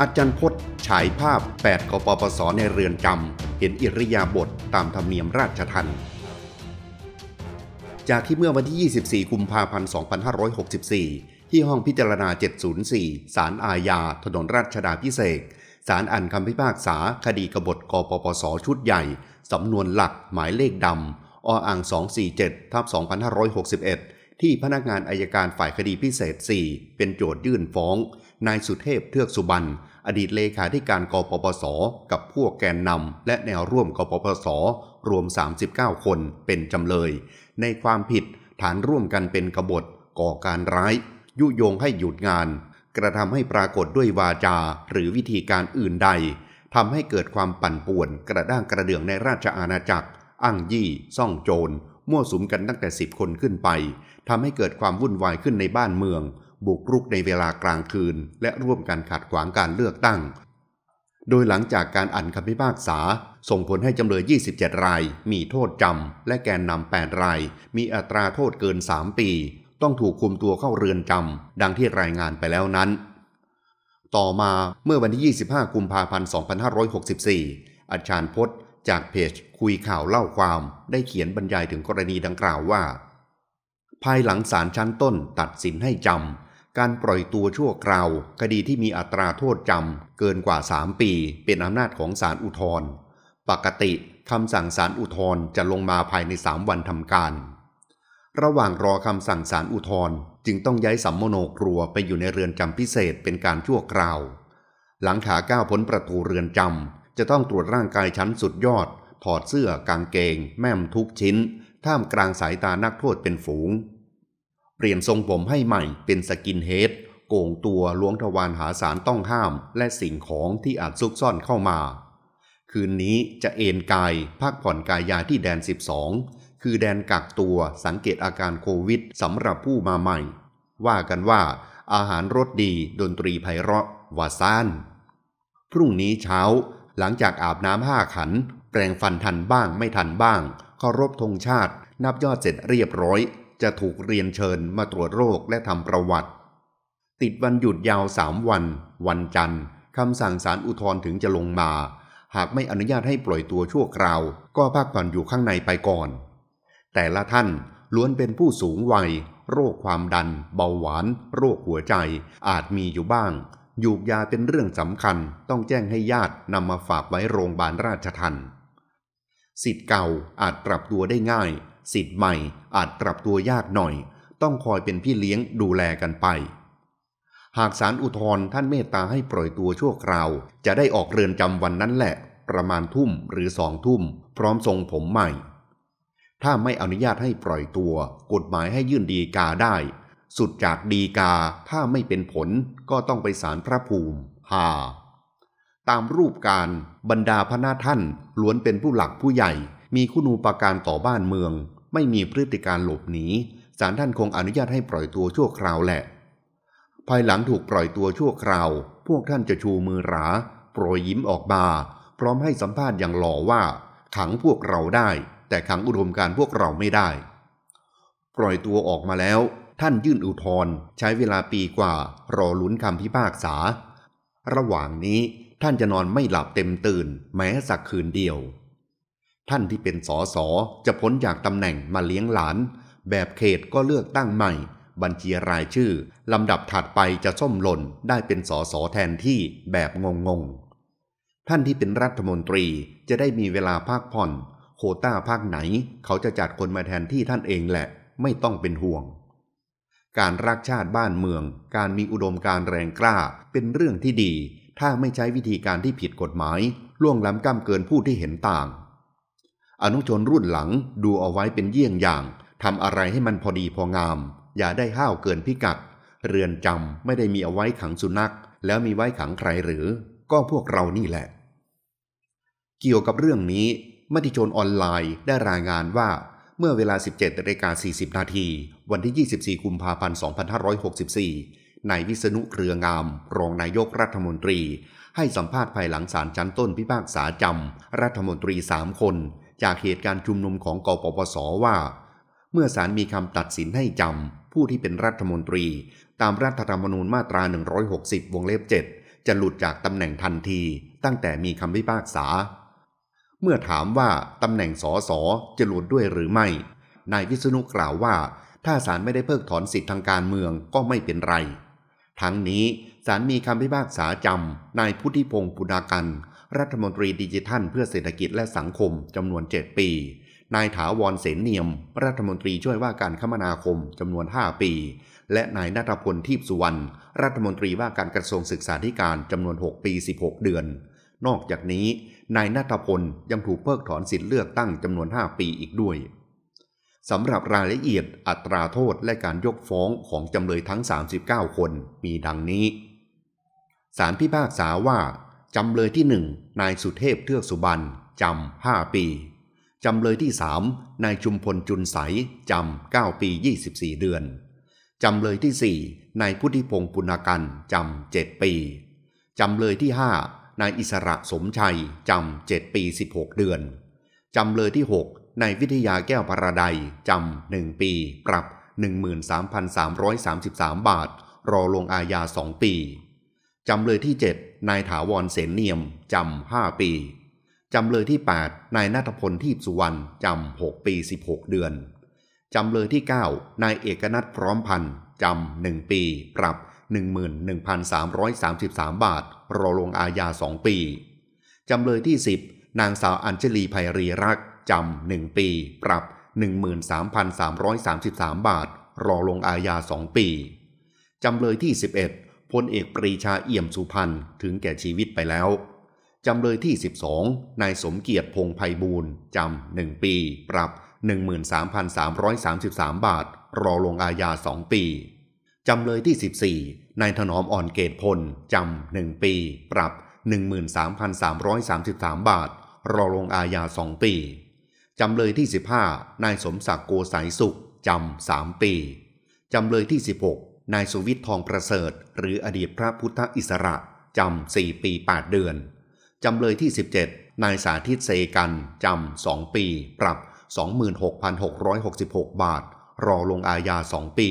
อาจารย์พศฉายภาพ 8กปปส ในเรือนจำ เห็นอิริยาบถตามธรรมเนียมราชทันจากที่เมื่อวันที่ 24 กุมภาพันธ์ 2564 ที่ห้องพิจารณา 704 ศาลอาญาถนนราชดาพิเศษศาลอ่านคำพิพากษา คดีกบฏกปปส ชุดใหญ่ สำนวนหลัก หมายเลขดำ ออ่าง 247ทับ2561 ที่พนักงานอายการฝ่ายคดีพิเศษ 4 เป็นโจทยื่นฟ้องนายสุเทพเทือกสุบรรณอดีตเลขาธิการกปปส กับพวกแกนนำและแนวร่วมกปปสรวม 39 คนเป็นจำเลย ในความผิดฐานร่วมกันเป็นกบฏ ก่อการร้าย ยุยงให้หยุดงาน กระทำให้ปรากฏด้วยวาจาหรือวิธีการอื่นใดทำให้เกิดความปั่นป่วน กระด้างกระเดื่องในราชอาณาจักรอ้างยี่ซ่องโจรมั่วสุมกันตั้งแต่สิบคนขึ้นไปทำให้เกิดความวุ่นวายขึ้นในบ้านเมืองบุกรุกในเวลากลางคืนและร่วมกันขัดขวางการเลือกตั้ง โดยหลังจากการอ่านคำพิพากษาส่งผลให้จำเลย 27 รายมีโทษจำ และแกนนำ 8 ราย มีอัตราโทษเกิน 3 ปี ต้องถูกคุมตัวเข้าเรือนจำดังที่รายงานไปแล้วนั้น ต่อมาเมื่อวันที่ 25 กุมภาพันธ์ 2564อาจารย์พศจากเพจคุยข่าวเล่าความ ได้เขียนบรรยายถึงกรณีดังกล่าวว่า ภายหลังศาลชั้นต้นตัดสินให้จำการปล่อยตัวชั่วคราว คดีที่มีอัตราโทษจำเกินกว่า3ปี เป็นอำนาจของศาลอุทธรณ์ปกติคำสั่งศาลอุทธรณ์จะลงมาภายใน3วันทำการ ระหว่างรอคำสั่งศาลอุทธรณ์จึงต้องย้ายสัมโนครัวไปอยู่ในเรือนจำพิเศษเป็นการชั่วคราว หลังขาก้าวพ้นประตูเรือนจำจะต้องตรวจร่างกายชั้นสุดยอด ถอดเสื้อกางเกง แม่มทุกชิ้น ท่ามกลางสายตานักโทษเป็นฝูงเปลี่ยนทรงผมให้ใหม่เป็นสกินเฮดโก่งตัวล้วงทวารหาสารต้องห้าม และสิ่งของที่อาจซุกซ่อนเข้ามา คืนนี้จะเอนกายพักผ่อนกายยาที่แดน 12 คือแดนกักตัวสังเกตอาการโควิดสำหรับผู้มาใหม่ ว่ากันว่า อาหารรสดีดนตรีไพเราะวาซาน พรุ่งนี้เช้าหลังจากอาบน้ำห้าขัน แปรงฟันทันบ้างไม่ทันบ้างเคารพธงชาตินับยอดเสร็จเรียบร้อยจะถูกเรียนเชิญมาตรวจโรคและทำประวัติ ติดวันหยุดยาวสามวัน วันจันทร์คำสั่งสารอุทธรถึงจะลงมา หากไม่อนุญาตให้ปล่อยตัวชั่วคราว ก็พักผ่อนอยู่ข้างในไปก่อน แต่ละท่านล้วนเป็นผู้สูงวัย โรคความดันเบาหวานโรคหัวใจ อาจมีอยู่บ้างยูกยาเป็นเรื่องสำคัญ ต้องแจ้งให้ญาตินำมาฝากไว้โรงพยาบาลราชทันสิทธิ์เก่าอาจปรับตัวได้ง่ายสิทธิ์ใหม่อาจปรับตัวยากหน่อย ต้องคอยเป็นพี่เลี้ยงดูแลกันไป หากศาลอุทธรท่านเมตตาให้ปล่อยตัวชั่วคราว จะได้ออกเรือนจำวันนั้นแหละ ประมาณทุ่มหรือสองทุ่ม พร้อมทรงผมใหม่ ถ้าไม่อนุญาตให้ปล่อยตัว กฎหมายให้ยื่นดีกาได้ สุดจากดีกาถ้าไม่เป็นผลก็ต้องไปศาลพระภูมิหาตามรูปการ บรรดาพระนาท่านล้วนเป็นผู้หลักผู้ใหญ่ มีคุณูปการต่อบ้านเมืองไม่มีพฤติการหลบหนีศาลท่านคงอนุญาตให้ปล่อยตัวชั่วคราวแหละ ภายหลังถูกปล่อยตัวชั่วคราว พวกท่านจะชูมือหรา โปรยยิ้มออกมาพร้อมให้สัมภาษณ์อย่างหล่อว่า ขังพวกเราได้ แต่ขังอุดมการพวกเราไม่ได้ ปล่อยตัวออกมาแล้ว ท่านยื่นอุทธรณ์ใช้เวลาปีกว่า รอลุ้นคำพิพากษา ระหว่างนี้ท่านจะนอนไม่หลับเต็มตื่น แม้สักคืนเดียวท่านที่เป็นสอสอจะพ้นจากตำแหน่งมาเลี้ยงหลาน แบบเขตก็เลือกตั้งใหม่ บัญชีรายชื่อลำดับถัดไปจะส้มหล่นได้เป็นสอสอแทนที่แบบงงๆ ท่านที่เป็นรัฐมนตรีจะได้มีเวลาพักผ่อน โคต้าภาคไหน เขาจะจัดคนมาแทนที่ท่านเองแหละไม่ต้องเป็นห่วง การรักชาติบ้านเมือง การมีอุดมการแรงกล้า เป็นเรื่องที่ดี ถ้าไม่ใช้วิธีการที่ผิดกฎหมาย ล่วงล้ำกล้ำเกินผู้ที่เห็นต่างอนุชนรุ่นหลังดูเอาไว้เป็นเยี่ยงอย่างทำอะไรให้มันพอดีพองาม อย่าได้ห้าวเกินพิกัดเรือนจำไม่ได้มีเอาไว้ขังสุนัข แล้วมีไว้ขังใครหรือ ก็พวกเรานี่แหละ เกี่ยวกับเรื่องนี้มติชนออนไลน์ได้รายงานว่าเมื่อเวลา 17นาฬิกา40นาที วันที่ 24กุมภาพันธ์2564นายวิษณุเครืองาม รองนายกรัฐมนตรี ให้สัมภาษณ์ภายหลังศาลชั้นต้นพิพากษาจำรัฐมนตรี3คนจากเหตุการณ์ชุมนุมของกปปสว่า เมื่อศาลมีคำตัดสินให้จำผู้ที่เป็นรัฐมนตรี ตามรัฐธรรมนูญมาตรา 160 วงเล็บ7จะหลุดจากตำแหน่งทันที ตั้งแต่มีคำพิพากษา เมื่อถามว่าตำแหน่งสอสอจะหลุดด้วยหรือไม่นายวิษณุกล่าวว่า ถ้าศาลไม่ได้เพิกถอนสิทธิทางการเมืองก็ไม่เป็นไร ทั้งนี้ศาลมีคำพิพากษาจำนายพุทธิพงศ์ปุณากันรัฐมนตรีดิจิทัล เพื่อเศรษฐกิจและสังคมจำนวน 7 ปี นายถาวร เสนเนียมรัฐมนตรีช่วยว่าการคมนาคมจำนวน 5 ปี และนายนัทพลทิพสุวรรณรัฐมนตรีว่าการกระทรวงศึกษาธิการจำนวน 6 ปี 16 เดือน นอกจากนี้นายนัทพลยังถูกเพิกถอนสิทธิเลือกตั้งจำนวน 5 ปีอีกด้วย สำหรับรายละเอียด อัตราโทษและการยกฟ้องของจำเลยทั้ง 39 คนมีดังนี้สารพิพากษาว่าจำเลยที่หนึ่งนายสุเทพเทือกสุบรรณจำห้าปี จำเลยที่สามนายชุมพลจุนใสจำเก้าปียี่สิบี่เดือน จำเลยที่สี่นายพุทธิพงศ์ปุณกันจำเจ็ดปี จำเลยที่ห้านายอิสระสมชัยจำเจ็ดปีสิบหกเดือน จำเลยที่หกนายวิทยาแก้วพระใดจำหนึ่งปีปรับ 13,333 บาท รอลงอาญาสองปี จำเลยที่เจ็ดนายถาวรเสนเนียมจำห้าปี จำเลยที่ 8 นายนัทพลทีพสุวรรณจำหกปี 16 เดือน จำเลยที่ 9 นายเอกนัทพร้อมพันธ์จำหนึ่งปี ปรับ11,333 บาท รอลงอาญาสองปี จำเลยที่ 10 นางสาวอัญชลีไพรีรักจำหนึ่งปี ปรับ 13,333 บาท รอลงอาญาสองปี จำเลยที่ 11พลเอกปรีชาเอี่ยมสุพรรณถึงแก่ชีวิตไปแล้ว จำเลยที่ 12นายสมเกียรติพงไพบูรณ์จำหนึ่งปี ปรับ 13,333 บาท รอลงอาญาสองปี จำเลยที่ 14นายถนอมอ่อนเกตพลจำหนึ่งปี ปรับ 13,333 บาท รอลงอาญาสองปี จำเลยที่ 15นายสมศักดิ์โกสายสุขจำสามปี จำเลยที่16นายสุวิทย์ทองประเสริฐ หรืออดีตพระพุทธอิสระ จำสี่ปี 8 เดือน จำเลยที่ 17นายสาธิตเซกันจำสองปี ปรับ 26,666 บาท รอลงอาญาสองปี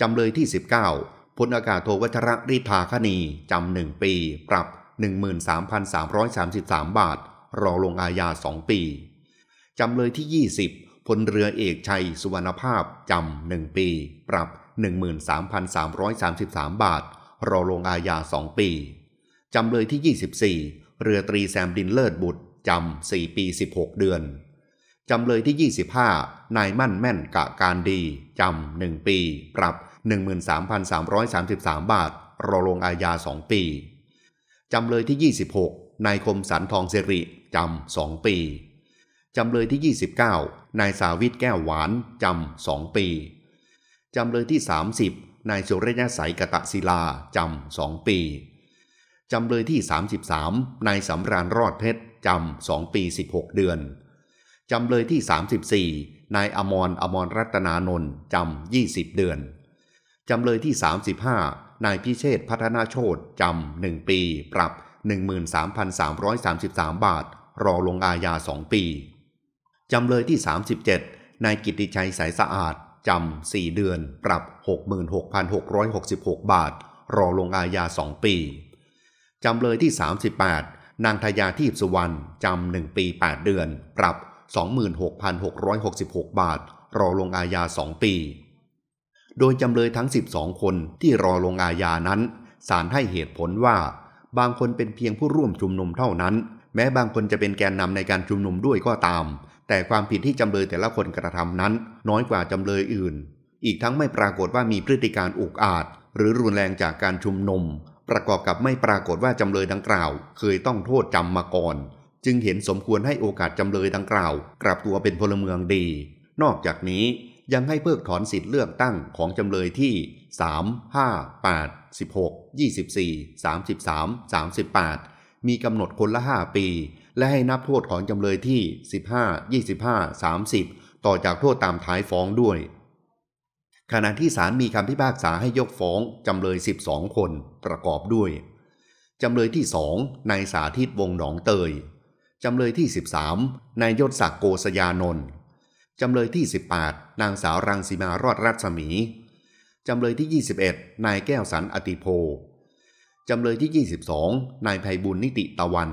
จำเลยที่ 19พลอากาศโทวัชระริธาคณีจำหนึ่งปี ปรับ 13,333 บาท รอลงอาญาสองปี จำเลยที่ 20พลเรือเอกชัยสุวรรณภาพ จำหนึ่งปี ปรับ13,333 บาท รอลง อาญา 2 ปี จำเลยที่ 24 เรือตรีแซมดินเลิศบุตร จำ 4 ปี 16 เดือน จำเลยที่ 25นายมั่นแม่นกะการดี จำ 1 ปี ปรับ 13,333 บาท รอลง อาญา 2 ปี จำเลยที่ 26นายคมสันทองสริ จำ 2 ปี จำเลยที่ 29นายสาวิทแก้ว หวาน จำ 2 ปีจำเลยที่ 30นายสุรยสายกะตะศิลาจำสองปี จำเลยที่ 33นายสำราญรอดเพชรจำสองปี 16 เดือน จำเลยที่ 34นายอมรอมรรัตนานนท์จำ 20 เดือน จำเลยที่ 35นายพิเชษพัฒนาโชตจำหนึ่งปี ปรับ13,333 บาท รอลงอาญาสองปี จำเลยที่ 37นายกิติชัยสายสะอาดจำ 4 เดือนปรับ 66,666 บาท รอลงอาญา 2 ปี จำเลยที่ 38 นางทยาทีพสุวรรณจำ 1 ปี 8 เดือน ปรับ 26,666 บาท รอลงอาญา 2 ปี โดยจำเลยทั้ง 12 คนที่รอลงอาญา นั้นศาลให้เหตุผลว่าบางคนเป็นเพียงผู้ร่วมชุมนุมเท่านั้น แม้บางคนจะเป็นแกนนำในการชุมนุมด้วยก็ตามแต่ความผิดที่จำเลยแต่ละคนกระทำนั้นน้อยกว่าจำเลยอื่น อีกทั้งไม่ปรากฏว่ามีพฤติการอุกอาจหรือรุนแรงจากการชุมนุม ประกอบกับไม่ปรากฏว่าจำเลยดังกล่าว เคยต้องโทษจำมาก่อน จึงเห็นสมควรให้โอกาสจำเลยดังกล่าว กลับตัวเป็นพลเมืองดี นอกจากนี้ยังให้เพิกถอนสิทธิ์เลือกตั้งของจำเลยที่3 5 8 16 24 33 38 มีกำหนดคนละ 5 ปีและให้นับโทษของจำเลยที่ 15 25 30 ต่อจาก โทษตามท้ายฟ้องด้วย ขณะที่ศาลมีคำพิพากษาให้ยกฟ้อง จำเลย 12 คนประกอบด้วย จำเลยที่สองนายสาธิตวงหนองเตย จำเลยที่ 13นายยศศักดิ์โกศยานนท์จำเลยที่ 18 นางสาวรังสีมารอดรัศมี จำเลยที่ 21 นายแก้วสันอติโพจำเลยที่ 22 นายภัยบุญนิติตะวัน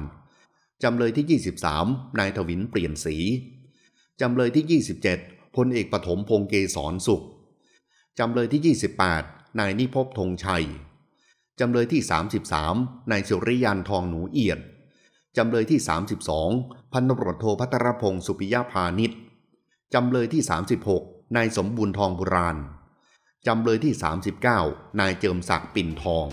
จำเลยที่ 23 นายทวินเปลี่ยนสีจำเลยที่ 27พลเอกปฐมพงเกศรสุข จำเลยที่ 28 นายนิพพธงชัย จำเลยที่ 33 นายสุริยันทองหนูเอียดจำเลยที่ 32 พันตำรวจโทพัทรพงศ์สุปิยาพาณิชย์จำเลยที่ 36 นายสมบูรณ์ทองบุราณจำเลยที่ 39 นายเจิมศักดิ์ปิ่นทอง